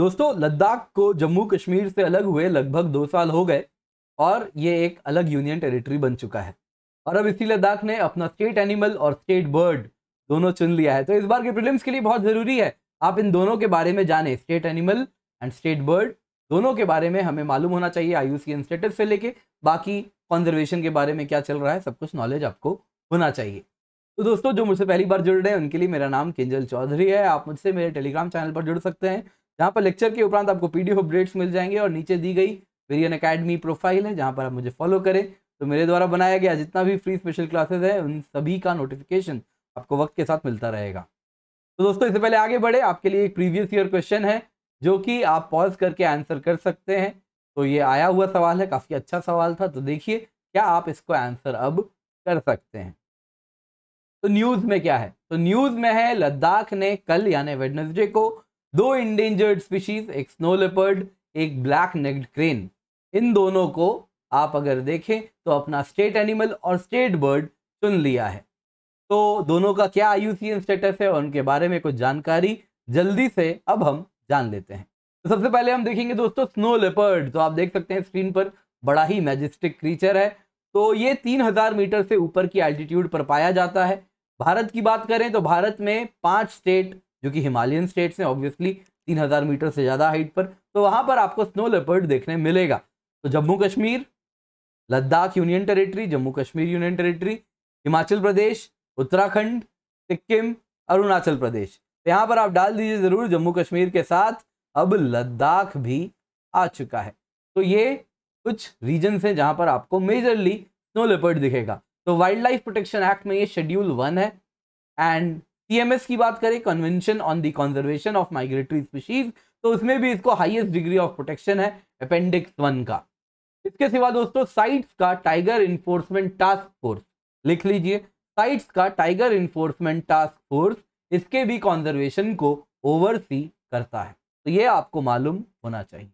दोस्तों लद्दाख को जम्मू कश्मीर से अलग हुए लगभग दो साल हो गए और ये एक अलग यूनियन टेरिटरी बन चुका है और अब इसी लद्दाख ने अपना स्टेट एनिमल और स्टेट बर्ड दोनों चुन लिया है तो इस बार के प्रिलिम्स के लिए बहुत ज़रूरी है आप इन दोनों के बारे में जाने state animal and state bird दोनों के बारे में हमें मालूम होना चाहिए आई स्टेटस से लेके बाकी कॉन्जर्वेशन के बारे में क्या चल रहा है सब कुछ नॉलेज आपको होना चाहिए तो दोस्तों जो मुझसे पहली बार जुड़ रहे हैं उनके लिए मेरा नाम किंजल चौधरी है आप मुझसे मेरे टेलीग्राम चैनल पर जुड़ सकते हैं जहाँ पर लेक्चर के उपरांत आपको पीडीएफ अपडेट्स मिल जाएंगे और नीचे दी गई वेरियन अकेडमी प्रोफाइल है जहाँ पर आप मुझे फॉलो करें तो मेरे द्वारा बनाया गया जितना भी फ्री स्पेशल क्लासेस है उन सभी का नोटिफिकेशन आपको वक्त के साथ मिलता रहेगा तो दोस्तों इससे पहले आगे बढ़े आपके लिए एक प्रीवियस ईयर क्वेश्चन है जो कि आप पॉज करके आंसर कर सकते हैं तो ये आया हुआ सवाल है काफ़ी अच्छा सवाल था तो देखिए क्या आप इसको आंसर अब कर सकते हैं तो न्यूज़ में क्या है तो न्यूज़ में है लद्दाख ने कल यानी वेडनेसडे को दो इंडेंजर्ड स्पीशीज एक स्नो लेपर्ड एक ब्लैक नेक्ड क्रेन इन दोनों को आप अगर देखें तो अपना स्टेट एनिमल और स्टेट बर्ड चुन लिया है तो दोनों का क्या आई स्टेटस है और उनके बारे में कुछ जानकारी जल्दी से अब हम जान लेते हैं तो सबसे पहले हम देखेंगे दोस्तों स्नो लेपर्ड तो आप देख सकते हैं स्क्रीन पर बड़ा ही मैजिस्टिक क्रीचर है तो ये 3000 मीटर से ऊपर की एल्टीट्यूड पर पाया जाता है भारत की बात करें तो भारत में पांच स्टेट जो कि हिमालयन स्टेट्स हैं ऑब्वियसली 3000 मीटर से ज़्यादा हाइट पर तो वहाँ पर आपको स्नो लेपर्ड देखने मिलेगा तो Jammu Kashmir Ladakh union territory Jammu Kashmir union territory Himachal Pradesh Uttarakhand Sikkim Arunachal Pradesh तो यहाँ पर आप डाल दीजिए ज़रूर जम्मू कश्मीर के साथ अब लद्दाख भी आ चुका है तो ये कुछ रीजन्स हैं जहाँ पर आपको मेजरली स्नो लेपर्ड दिखेगा तो वाइल्ड लाइफ प्रोटेक्शन एक्ट में ये शेड्यूल वन है एंड टीएमएस की बात करें convention on the conservation of migratory species तो उसमें भी इसको हाईएस्ट डिग्री ऑफ प्रोटेक्शन है अपेंडिक्स वन का इसके सिवा दोस्तों साइट्स का टाइगर इन्फोर्समेंट टास्क फोर्स लिख लीजिए साइट्स का टाइगर इन्फोर्समेंट टास्क फोर्स इसके भी कॉन्जर्वेशन को ओवरसी करता है तो ये आपको मालूम होना चाहिए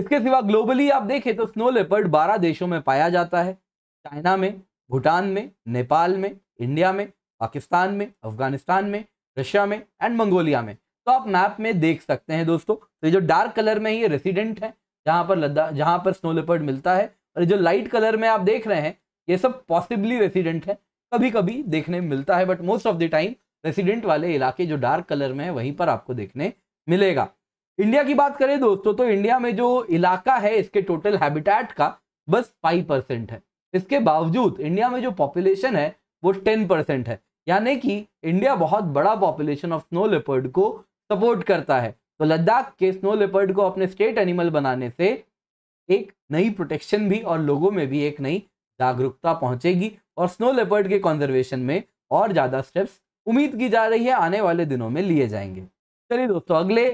इसके सिवा ग्लोबली आप देखें तो स्नो लेपर्ड बारह देशों में पाया जाता है चाइना में भूटान में नेपाल में इंडिया में पाकिस्तान में अफगानिस्तान में रशिया में एंड मंगोलिया में तो आप मैप में देख सकते हैं दोस्तों तो ये जो डार्क कलर में ये रेसिडेंट है जहाँ पर लद्दाख जहाँ पर स्नो लेपर्ड मिलता है और जो लाइट कलर में आप देख रहे हैं ये सब पॉसिबली रेसिडेंट है कभी कभी देखने मिलता है but most of the time resident वाले इलाके जो डार्क कलर में है वहीं पर आपको देखने मिलेगा इंडिया की बात करें दोस्तों तो इंडिया में जो इलाका है इसके टोटल हैबिटेट का बस फाइव परसेंट है इसके बावजूद इंडिया में जो पॉपुलेशन है वो टेन परसेंट है यानी कि इंडिया बहुत बड़ा पॉपुलेशन ऑफ स्नो लेपर्ड को सपोर्ट करता है तो लद्दाख के स्नो लेपर्ड को अपने स्टेट एनिमल बनाने से एक नई प्रोटेक्शन भी और लोगों में भी एक नई जागरूकता पहुंचेगी और स्नो लेपर्ड के कॉन्जर्वेशन में और ज़्यादा स्टेप्स उम्मीद की जा रही है आने वाले दिनों में लिए जाएंगे चलिए दोस्तों अगले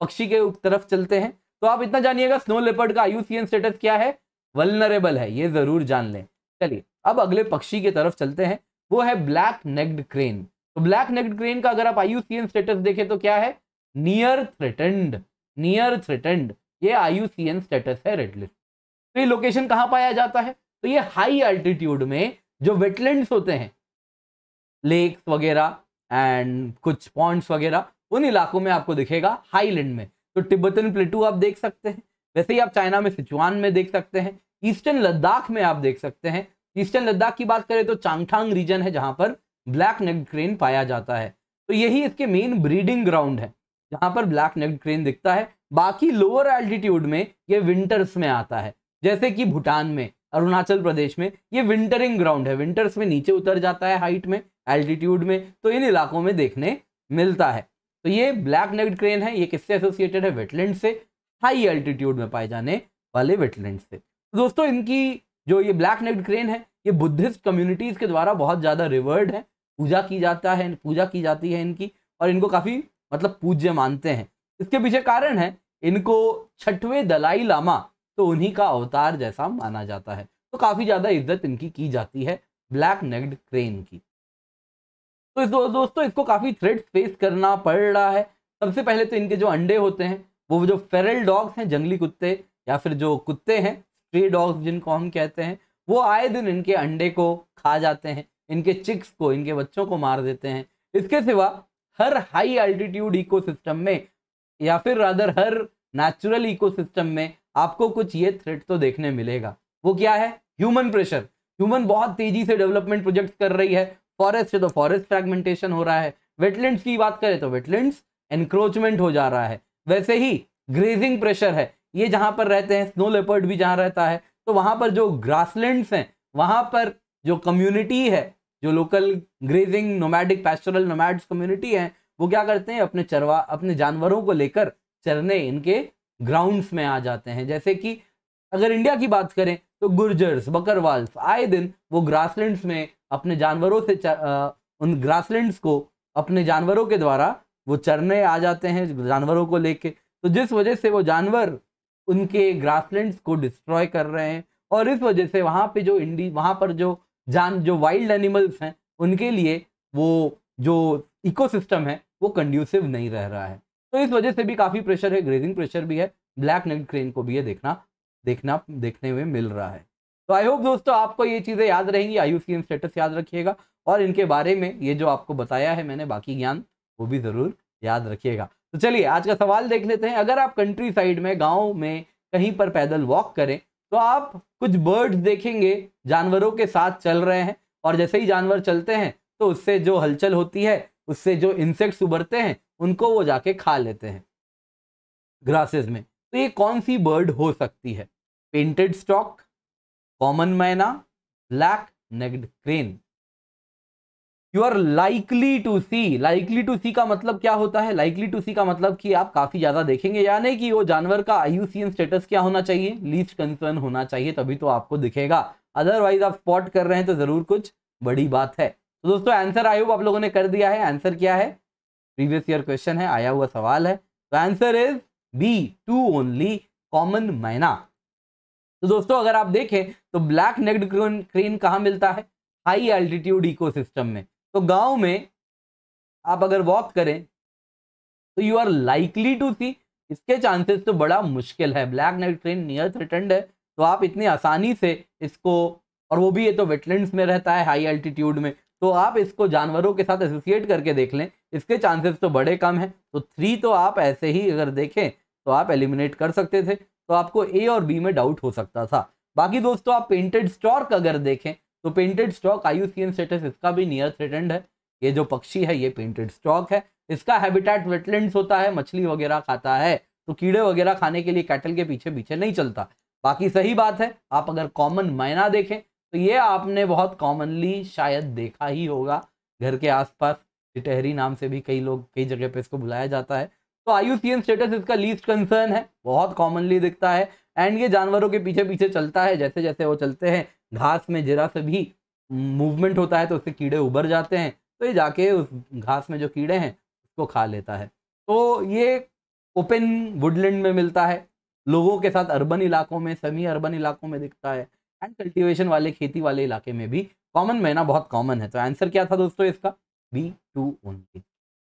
पक्षी के तरफ चलते हैं तो आप इतना जानिएगा स्नो लेपर्ड का आयु स्टेटस क्या है वलनरेबल है ये जरूर जान लें चलिए अब अगले पक्षी की तरफ चलते हैं वो है ब्लैक नेक्ड क्रेन तो ब्लैक नेक्ड क्रेन का अगर आप आयुसीएन स्टेटस देखें तो क्या है नियर थ्रेटेंड नियर थ्रेटेंड ये आयुसीएन स्टेटस है रेड लिस्ट तो ये लोकेशन कहाँ पाया जाता है तो ये हाई अल्टीट्यूड में जो वेटलैंड होते हैं लेक्स वगैरह एंड कुछ पॉइंट्स वगैरह उन इलाकों में आपको दिखेगा हाईलैंड में तो तिब्बतन प्लेटू आप देख सकते हैं वैसे ही आप चाइना में सिचुआन में देख सकते हैं ईस्टर्न लद्दाख में आप देख सकते हैं ईस्टर्न लद्दाख की बात करें तो चांगठांग रीजन है जहाँ पर ब्लैक नेग क्रेन पाया जाता है तो यही इसके मेन ब्रीडिंग ग्राउंड है जहाँ पर ब्लैक नेग क्रेन दिखता है बाकी लोअर एल्टीट्यूड में ये विंटर्स में आता है जैसे कि भूटान में अरुणाचल प्रदेश में ये विंटरिंग ग्राउंड है विंटर्स में नीचे उतर जाता है हाइट में एल्टीट्यूड में तो इन इलाकों में देखने मिलता है तो ये ब्लैक नेक्ड क्रेन है ये किससे एसोसिएटेड है वेटलैंड से हाई एल्टीट्यूड में पाए जाने वाले वेटलैंड से तो दोस्तों इनकी जो ये ब्लैक नेक्ड क्रेन है ये बुद्धिस्ट कम्युनिटीज़ के द्वारा बहुत ज़्यादा रिवर्ड है पूजा की जाता है पूजा की जाती है इनकी और इनको काफ़ी मतलब पूज्य मानते हैं इसके पीछे कारण है इनको छठवे दलाई लामा तो उन्हीं का अवतार जैसा माना जाता है तो काफ़ी ज़्यादा इज्जत इनकी की जाती है ब्लैक नेक्ड क्रेन की तो इस दो, दोस्तों इसको काफ़ी थ्रेड फेस करना पड़ रहा है सबसे पहले तो इनके जो अंडे होते हैं वो जो फेरल डॉग्स हैं जंगली कुत्ते या फिर जो कुत्ते हैं स्ट्री डॉग्स जिनको हम कहते हैं वो आए दिन इनके अंडे को खा जाते हैं इनके चिक्स को इनके बच्चों को मार देते हैं इसके सिवा हर हाई अल्टीट्यूड इकोसिस्टम में या फिर अदर हर नेचुरल इकोसिस्टम में आपको कुछ ये थ्रेट तो देखने मिलेगा वो क्या है ह्यूमन प्रेशर ह्यूमन बहुत तेजी से डेवलपमेंट प्रोजेक्ट कर रही है फॉरेस्ट है तो फॉरेस्ट फ्रेगमेंटेशन हो रहा है वेटलैंड्स की बात करें तो वेटलैंड्स एनक्रोचमेंट हो जा रहा है वैसे ही ग्रेजिंग प्रेशर है ये जहाँ पर रहते हैं स्नो लेपर्ड भी जहाँ रहता है तो वहाँ पर जो ग्रासलैंड्स हैं वहाँ पर जो कम्युनिटी है जो local grazing nomadic pastoral nomads community है वो क्या करते हैं अपने चरवा अपने जानवरों को लेकर चरने इनके ग्राउंड्स में आ जाते हैं जैसे कि अगर इंडिया की बात करें तो गुर्जर्स बकरवाल्स आए दिन वो ग्रासलैंड्स में अपने जानवरों से आ, उन ग्रासलैंड्स को अपने जानवरों के द्वारा वो चरने आ जाते हैं जानवरों को लेके तो जिस वजह से वो जानवर उनके ग्रासलैंड्स को डिस्ट्रॉय कर रहे हैं और इस वजह से वहाँ पे जो इंडी वहाँ पर जो जान जो वाइल्ड एनिमल्स हैं उनके लिए वो जो इकोसिस्टम है वो कंड्यूसिव नहीं रह रहा है तो इस वजह से भी काफ़ी प्रेशर है ग्रेजिंग प्रेशर भी है ब्लैक नेट क्रेन को भी ये देखना देखना देखने में मिल रहा है तो आई होप दोस्तों आपको ये चीज़ें याद रहेंगी आई स्टेटस याद रखिएगा और इनके बारे में ये जो आपको बताया है मैंने बाकी ज्ञान वो भी ज़रूर याद रखिएगा तो चलिए आज का सवाल देख लेते हैं अगर आप कंट्री साइड में गाँव में कहीं पर पैदल वॉक करें तो आप कुछ बर्ड्स देखेंगे जानवरों के साथ चल रहे हैं और जैसे ही जानवर चलते हैं तो उससे जो हलचल होती है उससे जो इंसेक्ट्स उभरते हैं उनको वो जाके खा लेते हैं ग्रासेस में तो ये कौन सी बर्ड हो सकती है painted stork common myna black necked crane you are likely to see likely to see का मतलब क्या होता है लाइकली टू सी का मतलब कि आप काफ़ी ज़्यादा देखेंगे यानी कि वो जानवर का आई स्टेटस क्या होना चाहिए लीस्ट कंसर्न होना चाहिए तभी तो आपको दिखेगा अदरवाइज आप स्पॉट कर रहे हैं तो ज़रूर कुछ बड़ी बात है तो दोस्तों आंसर आयोग आप लोगों ने कर दिया है आंसर क्या है प्रीवियस ईयर क्वेश्चन है आया हुआ सवाल है तो answer is B two only common myna तो दोस्तों अगर आप देखें तो ब्लैक नेक्ड क्रेन कहाँ मिलता है हाई एल्टीट्यूड इकोसिस्टम में तो गांव में आप अगर वॉक करें तो you are likely to see इसके चांसेस तो बड़ा मुश्किल है black necked crane near threatened है तो आप इतनी आसानी से इसको और वो भी ये तो वेटलैंड में रहता है हाई एल्टीट्यूड में तो आप इसको जानवरों के साथ एसोसिएट करके देख लें इसके चांसेस तो बड़े कम हैं तो थ्री तो आप ऐसे ही अगर देखें तो आप एलिमिनेट कर सकते थे तो आपको ए और बी में डाउट हो सकता था बाकी दोस्तों आप पेंटेड स्टॉक अगर देखें तो पेंटेड स्टॉक आयुसियन स्टेटस इसका भी नियर थ्रेटेंड है ये जो पक्षी है ये पेंटेड स्टॉक है इसका हैबिटेट वेटलैंड्स होता है मछली वगैरह खाता है तो कीड़े वगैरह खाने के लिए कैटल के पीछे पीछे नहीं चलता बाकी सही बात है आप अगर कॉमन मैना देखें तो ये आपने बहुत कॉमनली शायद देखा ही होगा घर के आसपास टिटहरी नाम से भी कई लोग कई जगह पे इसको बुलाया जाता है तो आयुसीएन स्टेटस इसका लीस्ट कंसर्न है बहुत कॉमनली दिखता है एंड ये जानवरों के पीछे पीछे चलता है जैसे जैसे वो चलते हैं घास में जरा से भी मूवमेंट होता है तो उससे कीड़े उभर जाते हैं तो ये जाके उस घास में जो कीड़े हैं उसको खा लेता है तो ये ओपन वुडलैंड में मिलता है लोगों के साथ अर्बन इलाकों में सेमी अर्बन इलाकों में दिखता है एंड कल्टिवेशन वाले खेती वाले इलाके में भी कॉमन में ना बहुत कॉमन है तो आंसर क्या था दोस्तों इसका बी टू ओनली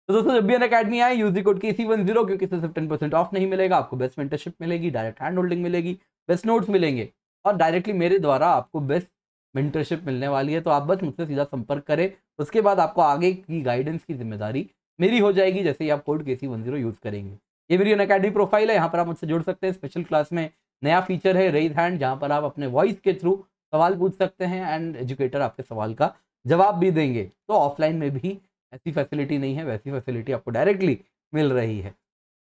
तो दोस्तों जब भी अन अकेडमी आए यूजी कोड की सी वन जीरो क्योंकि सिर्फ टेन परसेंट ऑफ नहीं मिलेगा आपको बेस्ट मेंटरशिप मिलेगी डायरेक्ट हैंड होल्डिंग मिलेगी बेस्ट नोट्स मिलेंगे और डायरेक्टली मेरे द्वारा आपको बेस्ट मेंटरशिप मिलने वाली है तो आप बस मुझसे सीधा संपर्क करें उसके बाद आपको आगे की गाइडेंस की जिम्मेदारी मेरी हो जाएगी जैसे ही आप code K C one zero use करेंगे ये मेरी अकेडमी प्रोफाइल है यहाँ पर आप मुझसे जुड़ सकते हैं स्पेशल क्लास में नया फीचर है रेज हैंड जहाँ पर आप अपने वॉइस के थ्रू सवाल पूछ सकते हैं एंड एजुकेटर आपके सवाल का जवाब भी देंगे तो ऑफलाइन में भी ऐसी फैसिलिटी नहीं है वैसी फैसिलिटी आपको डायरेक्टली मिल रही है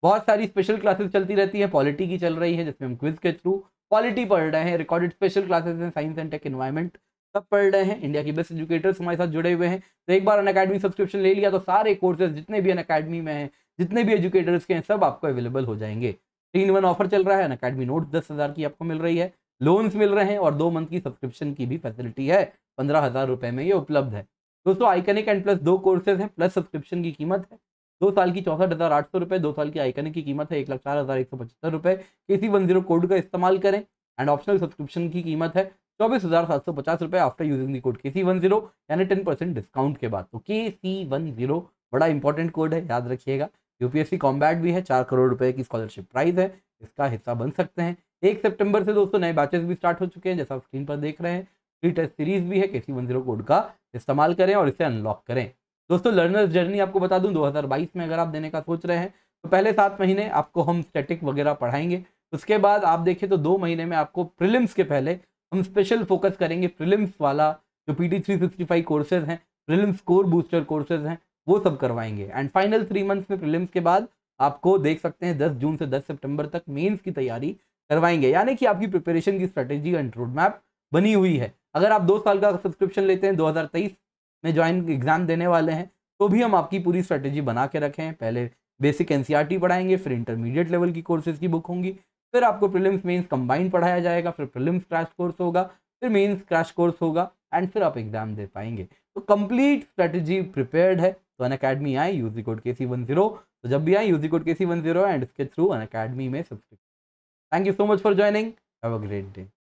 बहुत सारी स्पेशल क्लासेस चलती रहती है पॉलिटी की चल रही है जिसमें हम क्विज के थ्रू क्वालिटी पढ़ रहे हैं रिकॉर्डेड स्पेशल क्लासेस हैं साइंस एंड टेक इन्वायरमेंट सब पढ़ रहे हैं इंडिया की बेस्ट एजुकेटर्स हमारे साथ जुड़े हुए हैं तो एक बार अन अकेडमी सब्सक्रिप्शन ले लिया तो सारे कोर्सेज जितने भी अन अकेडमी में हैं जितने भी एजुकेटर्स के हैं सब आपको अवेलेबल हो जाएंगे तीन वन ऑफर चल रहा है अन अकेडमी नोट दस हज़ार की आपको मिल रही है लोन्स मिल रहे हैं और दो मंथ की सब्सक्रिप्शन की भी फैसिलिटी है पंद्रह हज़ार रुपये में ये उपलब्ध है दोस्तों आइकनिक एंड प्लस दो कोर्सेज हैं प्लस सब्सक्रिप्शन की कीमत है दो साल की चौसठ हज़ार आठ सौ रुपये दो साल की आइकन की कीमत है एक लाख चार हज़ार एक सौ पचहत्तर रुपये के सी वन जीरो कोड का इस्तेमाल करें एंड ऑप्शनल सब्सक्रिप्शन की कीमत है चौबीस हज़ार सात सौ पचास रुपए after using the code K C one zero यानी टेन परसेंट डिस्काउंट के बाद तो के सी वन जीरो बड़ा इंपॉर्टेंट कोड है याद रखिएगा यूपीएससी कॉम्बैट भी है चार करोड़ रुपए की स्कॉलरशिप प्राइज है इसका हिस्सा बन सकते हैं एक सितंबर से दोस्तों नए बैचेस भी स्टार्ट हो चुके हैं जैसा स्क्रीन पर देख रहे हैं फ्री टेस्ट सीरीज भी है के सी वन जीरो कोड का इस्तेमाल करें और इसे अनलॉक करें दोस्तों लर्नर्स जर्नी आपको बता दूं 2022 में अगर आप देने का सोच रहे हैं तो पहले सात महीने आपको हम स्टैटिक वगैरह पढ़ाएंगे उसके बाद आप देखें तो दो महीने में आपको प्रिलिम्स के पहले हम स्पेशल फोकस करेंगे प्रिलिम्स वाला जो P T three sixty five courses हैं प्रिलिम्स कोर बूस्टर कोर्सेज हैं वो सब करवाएंगे एंड फाइनल थ्री मंथ्स में प्रिलिम्स के बाद आपको देख सकते हैं दस जून से दस सेप्टेम्बर तक मेन्स की तैयारी करवाएंगे यानी कि आपकी प्रिपेरेशन की स्ट्रेटेजी एंड रोडमैप बनी हुई है अगर आप दो साल का सब्सक्रिप्शन लेते हैं दो में ज्वाइन एग्ज़ाम देने वाले हैं तो भी हम आपकी पूरी स्ट्रेटेजी बना के रखें पहले बेसिक एन e पढ़ाएंगे फिर इंटरमीडिएट लेवल की कोर्सेज की बुक होंगी फिर आपको प्रिलिम्स मेंस कंबाइंड पढ़ाया जाएगा फिर प्रिलिम्स क्रैश कोर्स होगा फिर मेंस क्रैश कोर्स होगा एंड फिर आप एग्ज़ाम दे पाएंगे तो कंप्लीट स्ट्रेटेजी प्रिपेयर्ड है तो अन अकेडमी आए use code K C one zero तो जब भी आए use code K C one zero and इसके थ्रू अन अकेडमी में subscribe thank you so much for joining have a great day